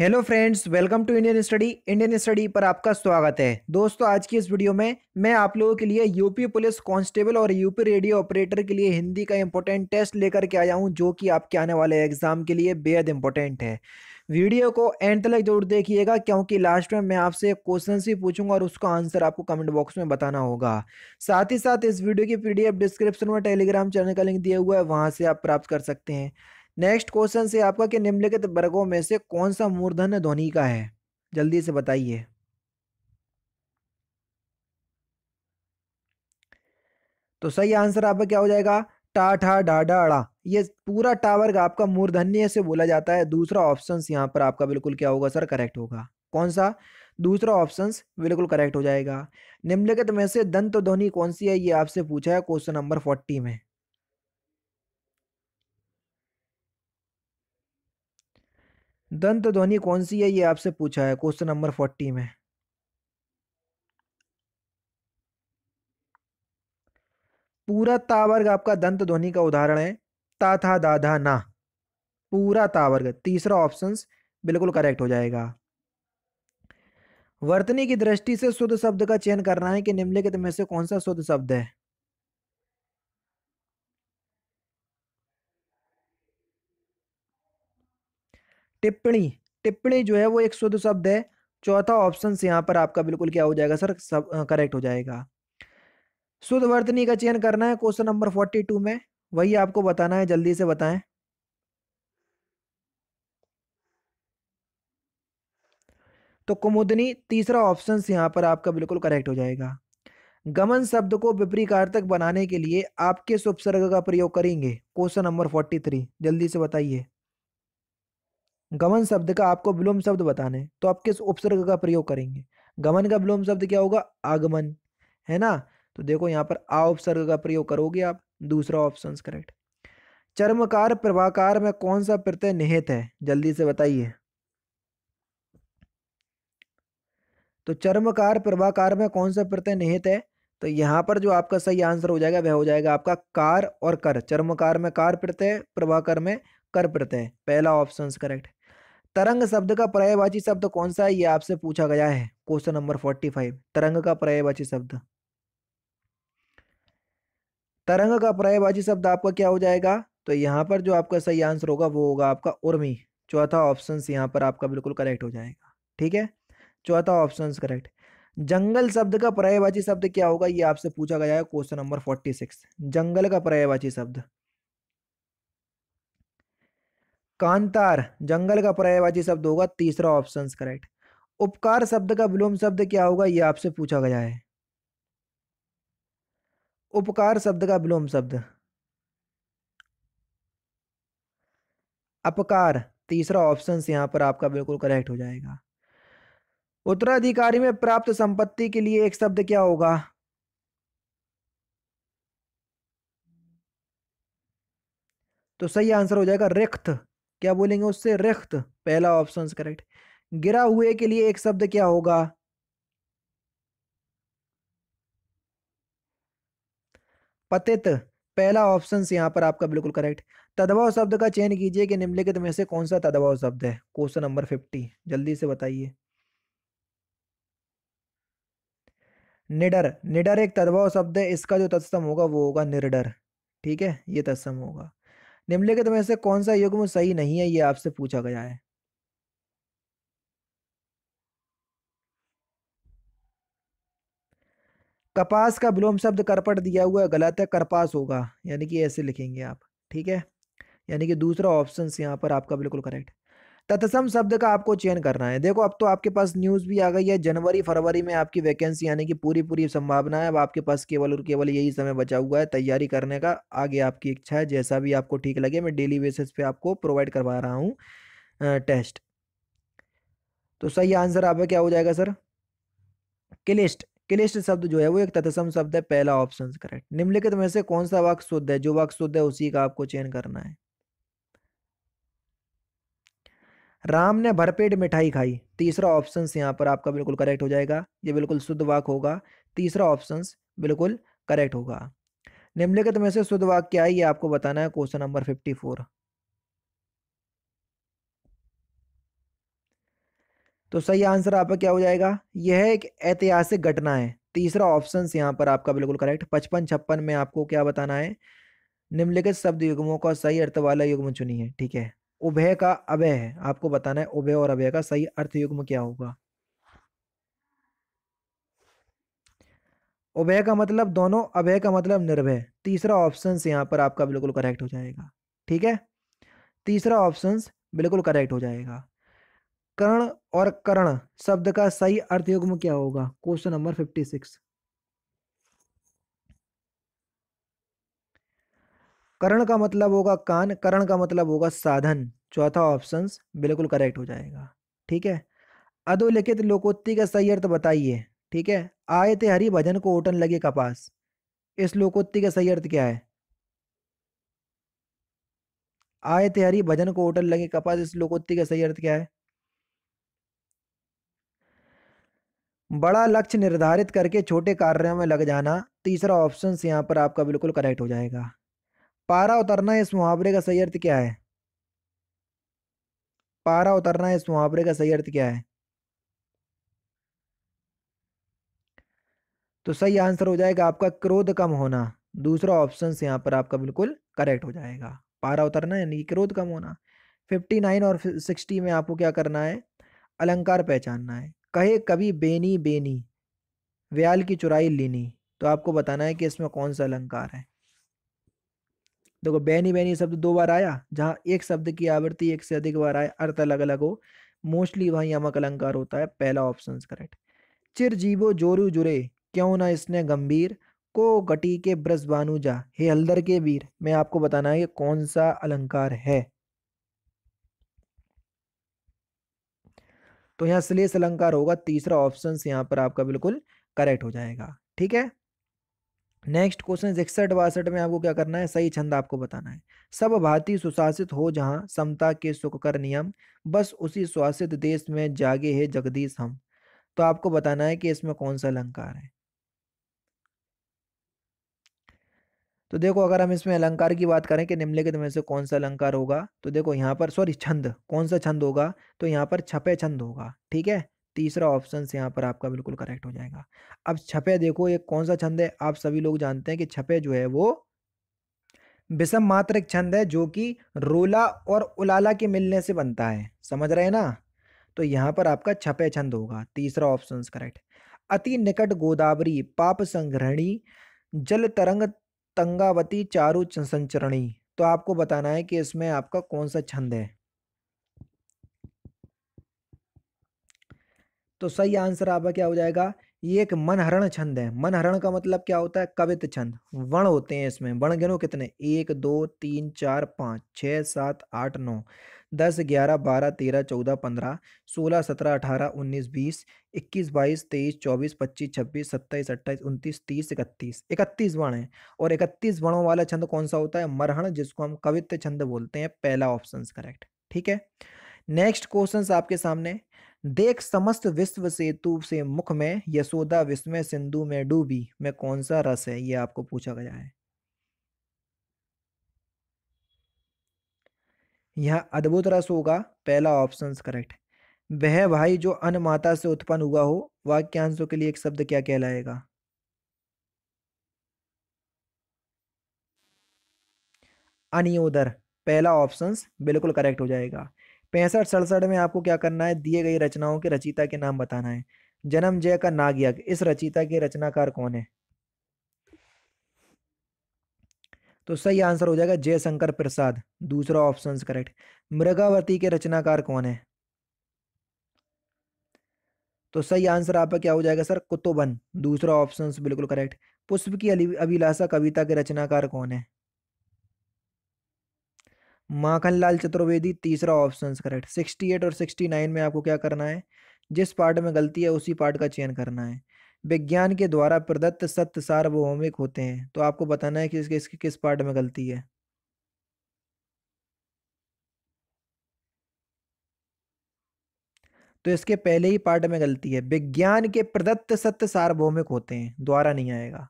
hello friends welcome to Indian study Indian study पर आपका स्वागत है दोस्तों आज की इस वीडियो में मैं आप लोगों के लिए यूपी पुलिस कांस्टेबल और यूपी रेडियो ऑपरेटर के लिए हिंदी का इंपॉर्टेंट टेस्ट लेकर के आया हूं जो कि आपके आने वाले एग्जाम के लिए बेहद इंपॉर्टेंट है वीडियो को एंड तक जरूर देखिएगा क्योंकि लास्ट में मैं आपसे क्वेश्चन भी पूछूंगा और उसका आंसर आपको कमेंट बॉक्स में बताना होगा साथ ही साथ इस वीडियो की पी डिस्क्रिप्शन में टेलीग्राम चैनल का लिंक दिया हुआ है वहाँ से आप प्राप्त कर सकते हैं नेक्स्ट क्वेश्चन से आपका कि निम्नलिखित वर्गों में से कौन सा मूर्धन ध्वनि का है जल्दी से बताइए तो सही आंसर आपका क्या हो जाएगा टा ठा डा डा अड़ा ये पूरा टावर्ग आपका मूर्धन्य से बोला जाता है दूसरा ऑप्शन यहाँ पर आपका बिल्कुल क्या होगा सर करेक्ट होगा कौन सा दूसरा ऑप्शन बिल्कुल करेक्ट हो जाएगा निम्नलिखित में से दंत ध्वनि कौन सी है ये आपसे पूछा है क्वेश्चन नंबर फोर्टी में दंत ध्वनि कौन सी है ये आपसे पूछा है क्वेश्चन नंबर फोर्टी में पूरा तावर्ग आपका दंत ध्वनि का उदाहरण है ता था दाधा ना पूरा तावर्ग तीसरा ऑप्शन बिल्कुल करेक्ट हो जाएगा वर्तनी की दृष्टि से शुद्ध शब्द का चयन करना है कि निम्नलिखित में से कौन सा शुद्ध शब्द है टिप्पणी टिप्पणी जो है वो एक शुद्ध शब्द है चौथा ऑप्शन से यहाँ पर आपका बिल्कुल क्या हो जाएगा सर सब करेक्ट हो जाएगा शुद्ध वर्तनी का चयन करना है क्वेश्चन नंबर फोर्टी टू में वही आपको बताना है जल्दी से बताएं तो कुमुदनी तीसरा ऑप्शन यहाँ पर आपका बिल्कुल करेक्ट हो जाएगा गमन शब्द को विपरीकार्थक बनाने के लिए आप किस उपसर्ग का प्रयोग करेंगे क्वेश्चन नंबर फोर्टी थ्री जल्दी से बताइए गमन शब्द का आपको विलोम शब्द बताने तो आप किस उपसर्ग का प्रयोग करेंगे गमन का विलोम शब्द क्या होगा आगमन है ना तो देखो यहाँ पर आ उपसर्ग का प्रयोग करोगे आप दूसरा ऑप्शन करेक्ट चर्मकार प्रभाकार में कौन सा प्रत्यय निहित है जल्दी से बताइए तो चर्मकार प्रभाकार में कौन सा प्रत्यय निहित है तो यहाँ पर जो आपका सही आंसर हो जाएगा वह हो जाएगा आपका कार और कर चर्मकार में कार प्रत्यय प्रभाकर में कर प्रत्यय पहला ऑप्शन करेक्ट तरंग शब्द का पर्यायवाची शब्द कौन सा है ये आपसे पूछा गया है क्वेश्चन नंबर फोर्टी फाइव तरंग का पर्यायवाची शब्द तरंग का पर्यायवाची शब्द आपका क्या हो जाएगा तो यहां पर जो आपका सही आंसर होगा वो होगा आपका उर्मी चौथा ऑप्शन यहां पर आपका बिल्कुल करेक्ट हो जाएगा ठीक है चौथा ऑप्शन करेक्ट जंगल शब्द का पर्यायवाची शब्द क्या होगा ये आपसे पूछा गया है क्वेश्चन नंबर फोर्टी सिक्स जंगल का पर्यायवाची शब्द कांतार जंगल का पर्यायवाची शब्द होगा तीसरा ऑप्शन करेक्ट उपकार शब्द का विलोम शब्द क्या होगा यह आपसे पूछा गया है उपकार शब्द का विलोम शब्द अपकार तीसरा ऑप्शन यहां पर आपका बिल्कुल करेक्ट हो जाएगा उत्तराधिकारी में प्राप्त संपत्ति के लिए एक शब्द क्या होगा तो सही आंसर हो जाएगा रिक्त क्या बोलेंगे उससे रिख्त पहला ऑप्शन करेक्ट गिरा हुए के लिए एक शब्द क्या होगा पतित पहला ऑप्शन यहां पर आपका बिल्कुल करेक्ट तदभाव शब्द का चयन कीजिए कि निम्नलिखित में से कौन सा तदभाव शब्द है क्वेश्चन नंबर फिफ्टी जल्दी से बताइए निडर निडर एक तदभाव शब्द है इसका जो तत्सम होगा वो होगा निर्डर ठीक है ये तत्सम होगा निम्नलिखित में से कौन सा युग्म सही नहीं है ये आपसे पूछा गया है कपास का विलोम शब्द करपट दिया हुआ है गलत है करपास होगा यानी कि ऐसे लिखेंगे आप ठीक है यानी कि दूसरा ऑप्शन यहाँ पर आपका बिल्कुल करेक्ट तत्सम शब्द का आपको चयन करना है देखो अब तो आपके पास न्यूज़ भी आ गई है जनवरी फरवरी में आपकी वैकेंसी आने की पूरी पूरी संभावना है अब आपके पास केवल और केवल यही समय बचा हुआ है तैयारी करने का आगे आपकी इच्छा है जैसा भी आपको ठीक लगे मैं डेली बेसिस पे आपको प्रोवाइड करवा रहा हूँ टेस्ट तो सही आंसर आपका क्या हो जाएगा सर क्लिस्ट क्लिष्ट शब्द जो है वो एक तत्सम शब्द है पहला ऑप्शन करेक्ट निम्नलिखित में से कौन सा वाक्य शुद्ध है जो वाक्य शुद्ध है उसी का आपको चयन करना है राम ने भरपेट मिठाई खाई तीसरा ऑप्शन यहाँ पर आपका बिल्कुल करेक्ट हो जाएगा ये बिल्कुल शुद्ध वाक होगा तीसरा ऑप्शन बिल्कुल करेक्ट होगा निम्नलिखित में से शुद्ध वाक क्या है ये आपको बताना है क्वेश्चन नंबर फिफ्टी फोर तो सही आंसर आपका क्या हो जाएगा यह एक ऐतिहासिक घटना है तीसरा ऑप्शन यहाँ पर आपका बिल्कुल करेक्ट पचपन छप्पन में आपको क्या बताना है निम्नलिखित शब्द युग्मों का सही अर्थ वाला युग्म है ठीक है उभय का अभय है आपको बताना है उभय और अभय का सही अर्थ युग्म क्या होगा उभय का मतलब दोनों अभय का मतलब निर्भय तीसरा ऑप्शन यहां पर आपका बिल्कुल करेक्ट हो जाएगा ठीक है तीसरा ऑप्शन बिल्कुल करेक्ट हो जाएगा कर्ण और करण शब्द का सही अर्थ युग्म क्या होगा क्वेश्चन नंबर फिफ्टी सिक्स करण का मतलब होगा कान करण का मतलब होगा साधन चौथा ऑप्शन बिल्कुल करेक्ट हो जाएगा ठीक है अधोलिखित लोकोत्ति का सही अर्थ बताइए ठीक है आए थे हरि भजन को ओटन लगे कपास इस लोकोत्ति का सही अर्थ क्या है आए थे हरि भजन को ओटन लगे कपास इस लोकोत्ति का सही अर्थ क्या है बड़ा लक्ष्य निर्धारित करके छोटे कार्यों में लग जाना तीसरा ऑप्शन यहां पर आपका बिल्कुल करेक्ट हो जाएगा पारा उतरना इस मुहावरे का सही अर्थ क्या है पारा उतरना इस मुहावरे का सही अर्थ क्या है तो सही आंसर हो जाएगा आपका क्रोध कम होना दूसरा ऑप्शन यहाँ पर आपका बिल्कुल करेक्ट हो जाएगा पारा उतरना यानी क्रोध कम होना फिफ्टी नाइन और सिक्सटी में आपको क्या करना है अलंकार पहचानना है कहे कभी बेनी बेनी व्याल की चुराई लेनी तो आपको बताना है कि इसमें कौन सा अलंकार है देखो बैनी बैनी शब्द दो बार आया जहाँ एक शब्द की आवृत्ति एक से अधिक बार आए अर्थ अलग अलग हो मोस्टली वहाँ यमक अलंकार होता है पहला ऑप्शन करेक्ट चिर जीवो जोरू जुरे क्यों ना इसने गंभीर को गटी के ब्रस बानुजा हे हल्दर के वीर मैं आपको बताना है कि कौन सा अलंकार है तो यहाँ श्लेष अलंकार होगा तीसरा ऑप्शन यहाँ पर आपका बिल्कुल करेक्ट हो जाएगा ठीक है नेक्स्ट क्वेश्चन इकसठ बासठ में आपको क्या करना है सही छंद आपको बताना है सब भाती सुशासित हो जहाँ समता के सुख कर नियम बस उसी सुशासित देश में जागे है जगदीश हम तो आपको बताना है कि इसमें कौन सा अलंकार है तो देखो अगर हम इसमें अलंकार की बात करें कि निम्नलिखित में से कौन सा अलंकार होगा तो देखो यहाँ पर सॉरी छंद कौन सा छंद होगा तो यहाँ पर छपे छंद होगा ठीक है तीसरा ऑप्शन यहाँ पर आपका बिल्कुल करेक्ट हो जाएगा अब छपे देखो ये कौन सा छंद है आप सभी लोग जानते हैं कि छपे जो है वो विषम मात्र छंद है जो कि रोला और उलाला के मिलने से बनता है समझ रहे हैं ना तो यहाँ पर आपका छपे छंद होगा तीसरा ऑप्शन करेक्ट अति निकट गोदावरी पाप संग्रहणी जल तरंग तंगावती चारु संचरणी तो आपको बताना है कि इसमें आपका कौन सा छंद है तो सही आंसर आपका क्या हो जाएगा ये एक मनहरण छंद है मनहरण का मतलब क्या होता है कवित छंद वर्ण होते हैं इसमें वर्ण गिनो कितने एक दो तीन चार पाँच छः सात आठ नौ दस ग्यारह बारह तेरह चौदह पंद्रह सोलह सत्रह अठारह उन्नीस बीस इक्कीस बाईस तेईस चौबीस पच्चीस छब्बीस सत्ताईस अट्ठाईस उनतीस तीस इकतीस इकतीस वर्ण है और इकतीस वर्णों वाला छंद कौन सा होता है मरहण जिसको हम कवित्य छंद बोलते हैं पहला ऑप्शन करेक्ट ठीक है नेक्स्ट क्वेश्चन आपके सामने देख समस्त विश्व सेतु से मुख में यशोदा विस्मय सिंधु में डूबी में कौन सा रस है ये आपको पूछा गया है यह अद्भुत रस होगा पहला ऑप्शन करेक्ट वह भाई जो अन माता से उत्पन्न हुआ हो वाक्यांशों के लिए एक शब्द क्या कहलाएगा अनियोदर पहला ऑप्शन बिल्कुल करेक्ट हो जाएगा पैंसठ सड़सठ में आपको क्या करना है दिए गई रचनाओं के रचिता के नाम बताना है जन्म जय का नाग यज्ञ इस रचिता के रचनाकार कौन है तो सही आंसर हो जाएगा जयशंकर प्रसाद दूसरा ऑप्शन करेक्ट मृगावती के रचनाकार कौन है तो सही आंसर आपका क्या हो जाएगा सर कुतुबन दूसरा ऑप्शन बिल्कुल करेक्ट पुष्प की अभिलाषा कविता के रचनाकार कौन है माखन लाल चतुर्वेदी तीसरा ऑप्शन करेक्ट सिक्सटी एट और सिक्सटी नाइन में आपको क्या करना है जिस पार्ट में गलती है उसी पार्ट का चयन करना है विज्ञान के द्वारा प्रदत्त सत्य सार्वभौमिक होते हैं तो आपको बताना है कि इसके इसके किस पार्ट में गलती है तो इसके पहले ही पार्ट में गलती है विज्ञान के प्रदत्त सत्य सार्वभौमिक होते हैं द्वारा नहीं आएगा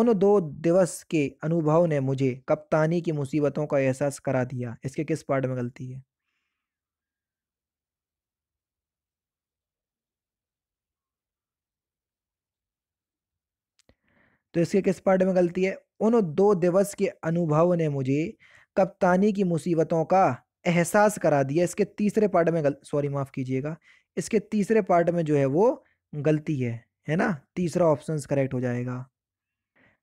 उन दो दिवस के अनुभव ने मुझे कप्तानी की मुसीबतों का एहसास करा दिया इसके किस पार्ट में गलती है तो इसके किस पार्ट में गलती है उन दो दिवस के अनुभव ने मुझे कप्तानी की मुसीबतों का एहसास करा दिया इसके तीसरे पार्ट में गल सॉरी माफ़ कीजिएगा इसके तीसरे पार्ट में जो है वो गलती है है ना तीसरा ऑप्शन करेक्ट हो जाएगा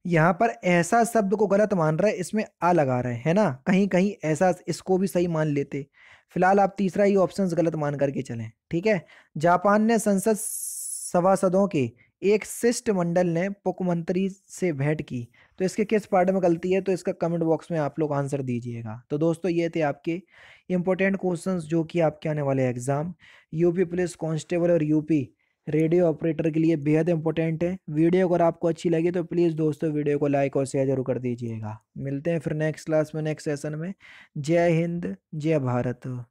यहाँ पर ऐसा शब्द को गलत मान रहा है इसमें आ लगा रहे हैं ना कहीं कहीं ऐसा इसको भी सही मान लेते फिलहाल आप तीसरा ही ऑप्शन गलत मान करके चलें ठीक है जापान ने संसद सभासदों के एक शिष्टमंडल ने मुख्यमंत्री से भेंट की तो इसके किस पार्ट में गलती है तो इसका कमेंट बॉक्स में आप लोग आंसर दीजिएगा तो दोस्तों ये थे आपके इंपॉर्टेंट क्वेश्चंस जो कि आपके आने वाले एग्ज़ाम यूपी पुलिस कांस्टेबल और यूपी रेडियो ऑपरेटर के लिए बेहद इंपॉर्टेंट है वीडियो अगर आपको अच्छी लगी तो प्लीज़ दोस्तों वीडियो को लाइक और शेयर जरूर कर दीजिएगा मिलते हैं फिर नेक्स्ट क्लास में नेक्स्ट सेशन में जय हिंद जय भारत